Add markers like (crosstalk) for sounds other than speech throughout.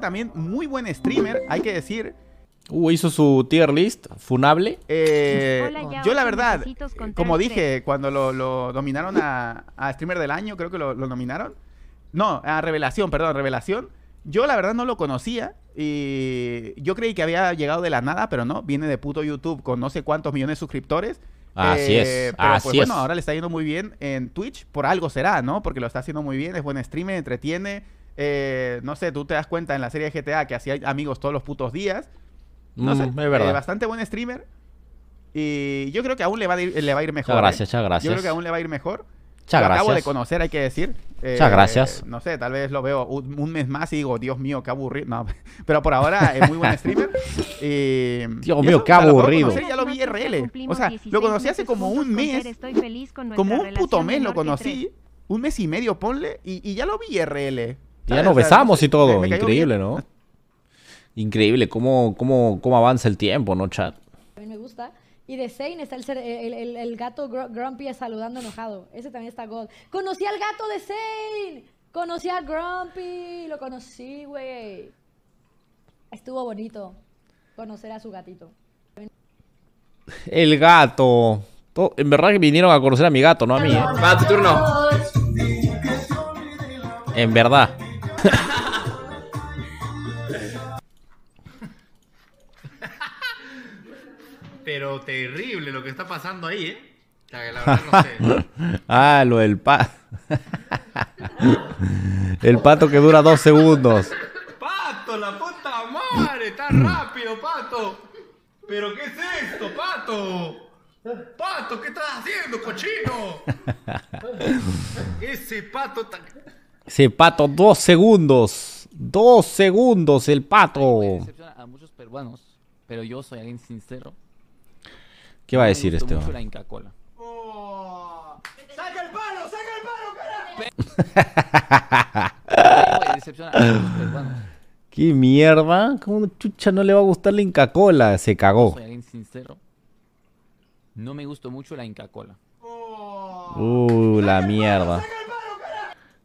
también muy buen streamer, hay que decir. Uh, hizo su tier list, funable. Eh, yo la verdad, como dije, cuando lo, nominaron a, Streamer del Año, creo que lo, nominaron. No, a Revelación, perdón, Revelación. Yo la verdad no lo conocía y yo creí que había llegado de la nada, pero no, viene de puto YouTube con no sé cuántos millones de suscriptores. Así eh, es. Pues, así bueno, ahora le está yendo muy bien en Twitch, por algo será, ¿no? Porque lo está haciendo muy bien, es buen streamer, entretiene eh, no sé, tú te das cuenta en la serie de GTA que hacía amigos todos los putos días. No mm, sé, es verdad. Eh, bastante buen streamer. Y yo creo que aún le va a ir, le va a ir mejor. ¿eh? gracias, Yo creo que aún le va a ir mejor. gracias. acabo de conocer, hay que decir. muchas gracias. No sé, tal vez lo veo un, mes más y digo, Dios mío, qué aburrido. No, (laughs) pero por ahora es muy buen streamer. Dios mío, qué aburrido. lo vi RL. O sea, lo conocí hace como un mes. como un puto mes lo conocí. Un mes y medio, ponle. Y, y ya lo vi RL. Ya ah, nos besamos y todo. Increíble, ¿no? Increíble cómo, cómo, cómo avanza el tiempo, ¿no, chat? A mí me gusta. Y de Zane está el, el, gato Grumpy saludando enojado. Ese también está God. ¡Conocí al gato de Zane! ¡Conocí a Grumpy! Lo conocí, güey. Estuvo bonito conocer a su gatito. El gato. en verdad que vinieron a conocer a mi gato, no a mí. ¿eh? Va, tu turno. En verdad. Pero terrible lo que está pasando ahí, ¿eh? La verdad no sé. (laughs) ah, lo del pato. el pato que dura dos segundos. Pato, la puta madre, está rápido, pato. Pero ¿qué es esto, pato? Pato, ¿qué estás haciendo, cochino? (laughs) Ese pato tan... Ese pato, dos segundos. Dos segundos el pato. A muchos peruanos, pero yo soy alguien sincero. ¿Qué va a decir este? Oh, ¡Saca el palo! ¡Saca el palo, carajo! (laughs) ¿Qué mierda? ¿Cómo chucha no le va a gustar la Inca Cola? Se cagó. Soy alguien sincero. No me gustó mucho la Inca Cola. ¡Oh! Uh, la mierda.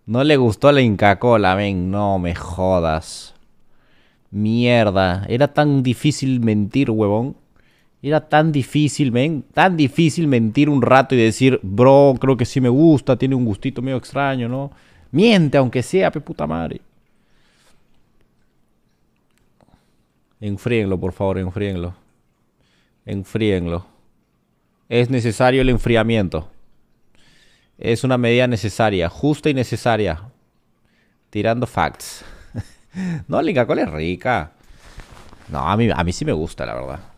No le gustó la Inca Cola, ven, no me jodas. Mierda, era tan difícil mentir, huevón. Era tan difícil, ven, tan difícil mentir un rato y decir, bro, creo que sí me gusta, tiene un gustito medio extraño, ¿no? Miente, aunque sea, pe puta madre. Enfríenlo, por favor, enfríenlo. Enfríenlo. Es necesario el enfriamiento. Es una medida necesaria, justa y necesaria. Tirando facts. (laughs) no, Linga Cola es rica. No, a mí, a mí sí me gusta, la verdad.